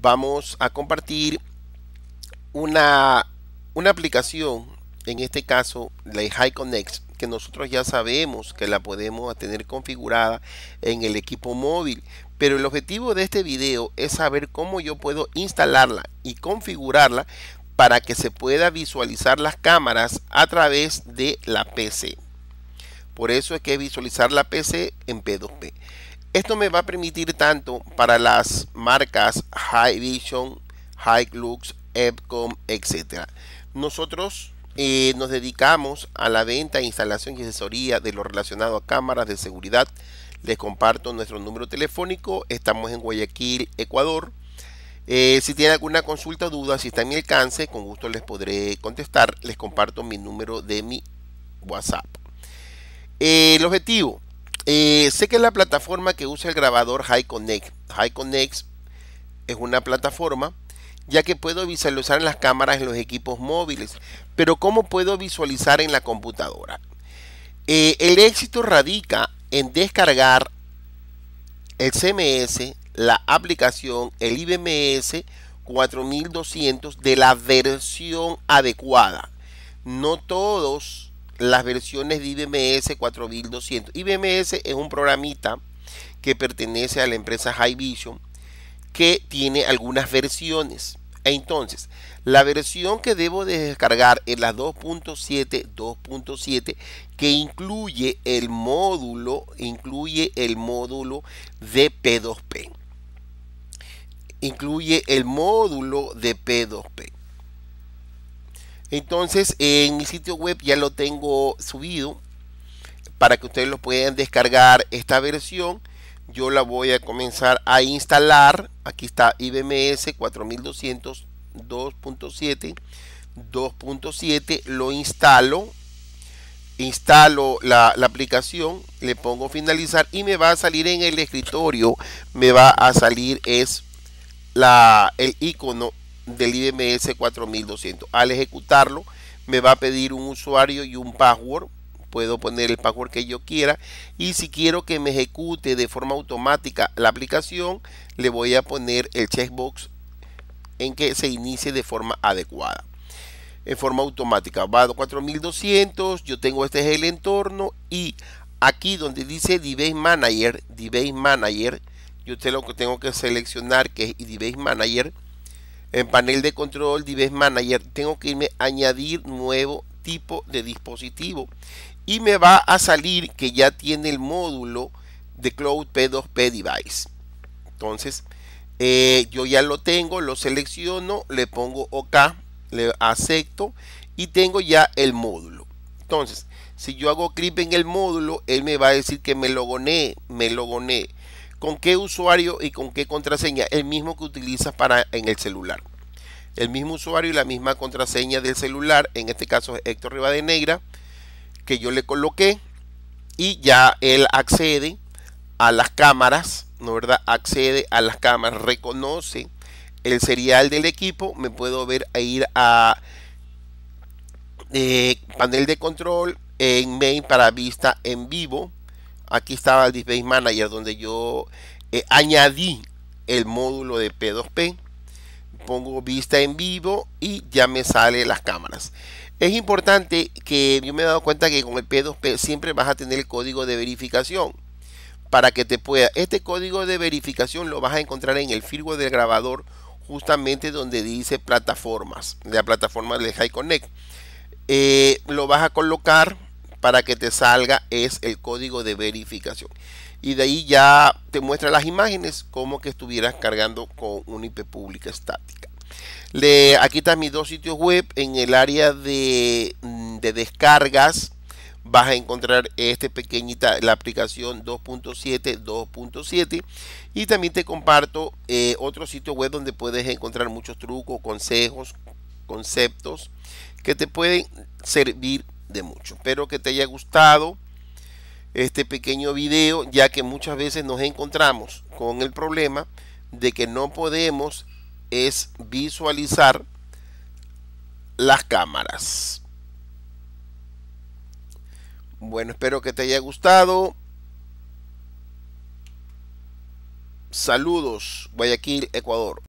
vamos a compartir una, una aplicación, en este caso la High que nosotros ya sabemos que la podemos tener configurada en el equipo móvil. Pero el objetivo de este video es saber cómo yo puedo instalarla y configurarla para que se pueda visualizar las cámaras a través de la PC. Por eso es que visualizar la PC en P2P. Esto me va a permitir tanto para las marcas High Vision, High Lux, Epcom, etc. Nosotros eh, nos dedicamos a la venta, e instalación y asesoría de lo relacionado a cámaras de seguridad. Les comparto nuestro número telefónico. Estamos en Guayaquil, Ecuador. Eh, si tienen alguna consulta o duda, si está en mi alcance, con gusto les podré contestar. Les comparto mi número de mi WhatsApp. Eh, el objetivo, eh, sé que la plataforma que usa el grabador High Connect, es una plataforma ya que puedo visualizar en las cámaras en los equipos móviles, pero ¿cómo puedo visualizar en la computadora? Eh, el éxito radica en descargar el CMS, la aplicación, el IBMS 4200 de la versión adecuada. No todos las versiones de IBMS 4200. IBMS es un programita que pertenece a la empresa High Vision que tiene algunas versiones. Entonces, la versión que debo descargar es la 2.7, 2.7, que incluye el módulo, incluye el módulo de P2P. Incluye el módulo de P2P. Entonces en mi sitio web ya lo tengo subido para que ustedes lo puedan descargar esta versión. Yo la voy a comenzar a instalar. Aquí está IBMS 4200 2.7 2.7 lo instalo instalo la, la, aplicación, le pongo finalizar y me va a salir en el escritorio, me va a salir es la, el icono del IBMS 4200. Al ejecutarlo me va a pedir un usuario y un password. Puedo poner el password que yo quiera y si quiero que me ejecute de forma automática la aplicación, le voy a poner el checkbox en que se inicie de forma adecuada. En forma automática va a 4200, yo tengo este es el entorno y aquí donde dice Device Manager, Device Manager, yo lo que tengo que seleccionar que es Device Manager en panel de control, Device Manager, tengo que irme a añadir nuevo tipo de dispositivo. Y me va a salir que ya tiene el módulo de Cloud P2P Device. Entonces, eh, yo ya lo tengo, lo selecciono, le pongo OK, le acepto y tengo ya el módulo. Entonces, si yo hago clic en el módulo, él me va a decir que me logoné me logoné con qué usuario y con qué contraseña, el mismo que utilizas para en el celular. El mismo usuario y la misma contraseña del celular, en este caso es Héctor Rivadeneira, que yo le coloqué y ya él accede a las cámaras, ¿no verdad? Accede a las cámaras, reconoce el serial del equipo, me puedo ver a e ir a eh, panel de control en main para vista en vivo aquí estaba el Display Manager donde yo eh, añadí el módulo de P2P pongo vista en vivo y ya me sale las cámaras es importante que yo me he dado cuenta que con el P2P siempre vas a tener el código de verificación para que te pueda este código de verificación lo vas a encontrar en el firmware del grabador justamente donde dice plataformas de la plataforma de High Connect eh, lo vas a colocar para que te salga es el código de verificación. Y de ahí ya te muestra las imágenes como que estuvieras cargando con una IP pública estática. Le, aquí están mis dos sitios web. En el área mm, de, descargas vas a encontrar este pequeñita, la aplicación 2.7, 2.7. Y también te comparto eh, otro sitio web donde puedes encontrar muchos trucos, consejos, conceptos que te pueden servir de mucho. Espero que te haya gustado este pequeño video, ya que muchas veces nos encontramos con el problema de que no podemos es visualizar las cámaras. Bueno, espero que te haya gustado. Saludos, Guayaquil, Ecuador.